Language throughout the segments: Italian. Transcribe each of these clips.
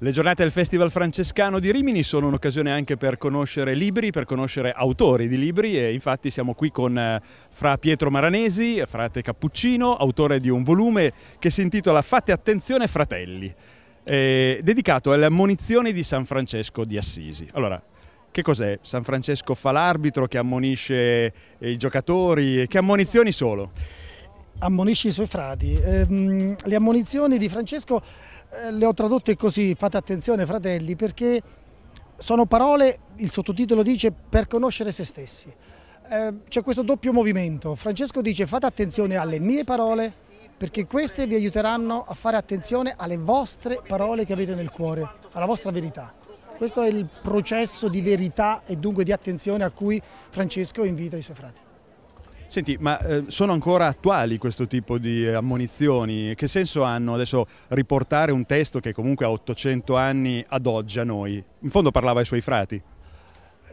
Le giornate del Festival Francescano di Rimini sono un'occasione anche per conoscere libri, per conoscere autori di libri e infatti siamo qui con eh, Fra Pietro Maranesi, frate Cappuccino, autore di un volume che si intitola Fate attenzione fratelli, eh, dedicato alle ammonizioni di San Francesco di Assisi. Allora, che cos'è? San Francesco fa l'arbitro che ammonisce eh, i giocatori, che ammonizioni sono? ammonisce i suoi frati. Ehm, le ammonizioni di Francesco eh, le ho tradotte così, fate attenzione fratelli, perché sono parole, il sottotitolo dice, per conoscere se stessi. Ehm, c'è questo doppio movimento. Francesco dice fate attenzione alle mie parole perché queste vi aiuteranno a fare attenzione alle vostre parole che avete nel cuore, alla vostra verità. Questo è il processo di verità e dunque di attenzione a cui Francesco invita i suoi frati. Senti, ma eh, sono ancora attuali questo tipo di eh, ammonizioni? Che senso hanno adesso riportare un testo che comunque ha 800 anni ad oggi a noi? In fondo parlava ai suoi frati.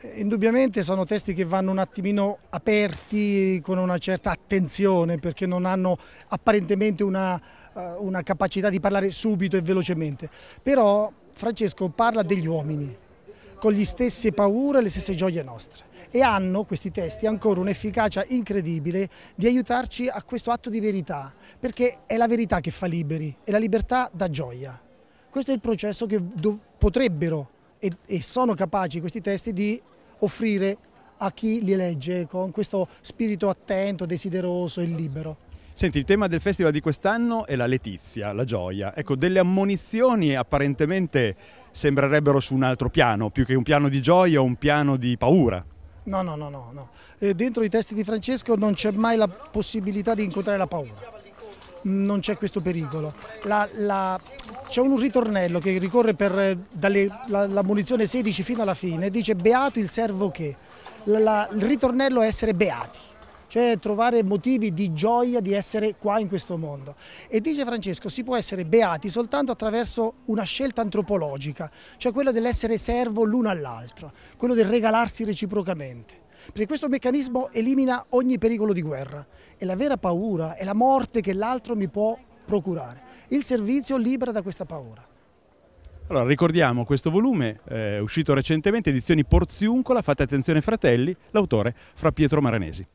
Eh, indubbiamente sono testi che vanno un attimino aperti con una certa attenzione perché non hanno apparentemente una, eh, una capacità di parlare subito e velocemente. Però Francesco parla degli uomini, con le stesse paure e le stesse gioie nostre e hanno questi testi ancora un'efficacia incredibile di aiutarci a questo atto di verità, perché è la verità che fa liberi e la libertà dà gioia. Questo è il processo che potrebbero e, e sono capaci questi testi di offrire a chi li legge con questo spirito attento, desideroso e libero. Senti, il tema del festival di quest'anno è la letizia, la gioia. Ecco, delle ammonizioni apparentemente sembrerebbero su un altro piano, più che un piano di gioia, un piano di paura. No, no, no, no. no. Eh, dentro i testi di Francesco non c'è mai la possibilità di incontrare la paura. Non c'è questo pericolo. La, la... c'è un ritornello che ricorre per, eh, dalle, la, la munizione 16 fino alla fine, dice beato il servo che. il ritornello è essere beati cioè trovare motivi di gioia di essere qua in questo mondo. E dice Francesco, si può essere beati soltanto attraverso una scelta antropologica, cioè quella dell'essere servo l'uno all'altro, quello del regalarsi reciprocamente perché questo meccanismo elimina ogni pericolo di guerra. e la vera paura, è la morte che l'altro mi può procurare. Il servizio libera da questa paura. Allora, ricordiamo questo volume, eh, uscito recentemente, edizioni Porziuncola, fate attenzione fratelli, l'autore fra Pietro Maranesi.